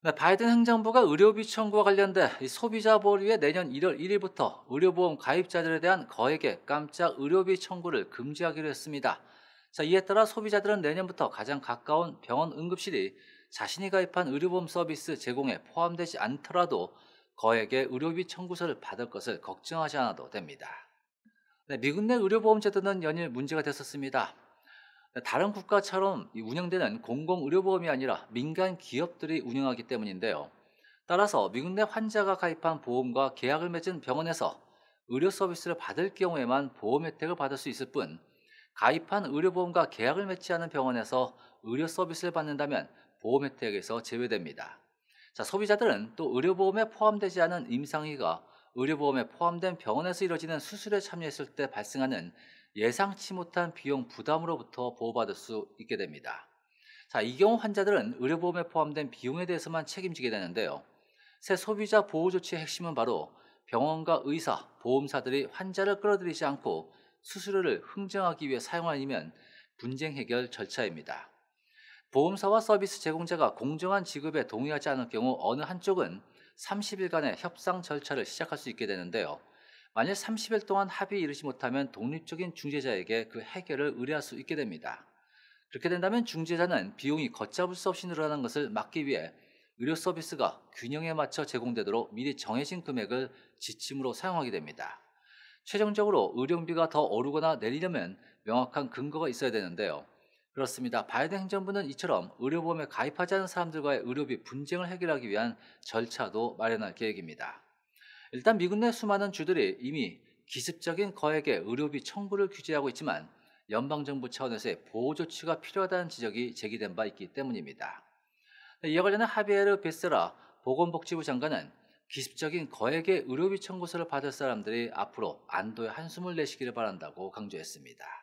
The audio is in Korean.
그러니까 바이든 행정부가 의료비 청구와 관련돼 소비자 보호위에 내년 1월 1일부터 의료보험 가입자들에 대한 거액의 깜짝 의료비 청구를 금지하기로 했습니다. 자, 이에 따라 소비자들은 내년부터 가장 가까운 병원 응급실이 자신이 가입한 의료보험 서비스 제공에 포함되지 않더라도 거액의 의료비 청구서를 받을 것을 걱정하지 않아도 됩니다. 네, 미국 내 의료보험 제도는 연일 문제가 됐었습니다. 다른 국가처럼 운영되는 공공의료보험이 아니라 민간 기업들이 운영하기 때문인데요. 따라서 미국 내 환자가 가입한 보험과 계약을 맺은 병원에서 의료 서비스를 받을 경우에만 보험 혜택을 받을 수 있을 뿐 가입한 의료보험과 계약을 맺지 않은 병원에서 의료 서비스를 받는다면 보험 혜택에서 제외됩니다. 자, 소비자들은 또 의료보험에 포함되지 않은 임상의가 의료보험에 포함된 병원에서 이뤄지는 수술에 참여했을 때 발생하는 예상치 못한 비용 부담으로부터 보호받을 수 있게 됩니다. 자, 이 경우 환자들은 의료보험에 포함된 비용에 대해서만 책임지게 되는데요. 새 소비자 보호 조치의 핵심은 바로 병원과 의사, 보험사들이 환자를 끌어들이지 않고 수수료를 흥정하기 위해 사용하면 려 분쟁 해결 절차입니다. 보험사와 서비스 제공자가 공정한 지급에 동의하지 않을 경우 어느 한쪽은 30일간의 협상 절차를 시작할 수 있게 되는데요. 만일 30일 동안 합의에 이르지 못하면 독립적인 중재자에게 그 해결을 의뢰할 수 있게 됩니다. 그렇게 된다면 중재자는 비용이 걷잡을 수 없이 늘어나는 것을 막기 위해 의료 서비스가 균형에 맞춰 제공되도록 미리 정해진 금액을 지침으로 사용하게 됩니다. 최종적으로 의료비가 더 오르거나 내리려면 명확한 근거가 있어야 되는데요. 그렇습니다. 바이든 행정부는 이처럼 의료보험에 가입하지 않은 사람들과의 의료비 분쟁을 해결하기 위한 절차도 마련할 계획입니다. 일단 미국 내 수많은 주들이 이미 기습적인 거액의 의료비 청구를 규제하고 있지만 연방정부 차원에서의 보호조치가 필요하다는 지적이 제기된 바 있기 때문입니다. 이와 관련해 하비에르 베세라 보건복지부 장관은 기습적인 거액의 의료비 청구서를 받을 사람들이 앞으로 안도의 한숨을 내시기를 바란다고 강조했습니다.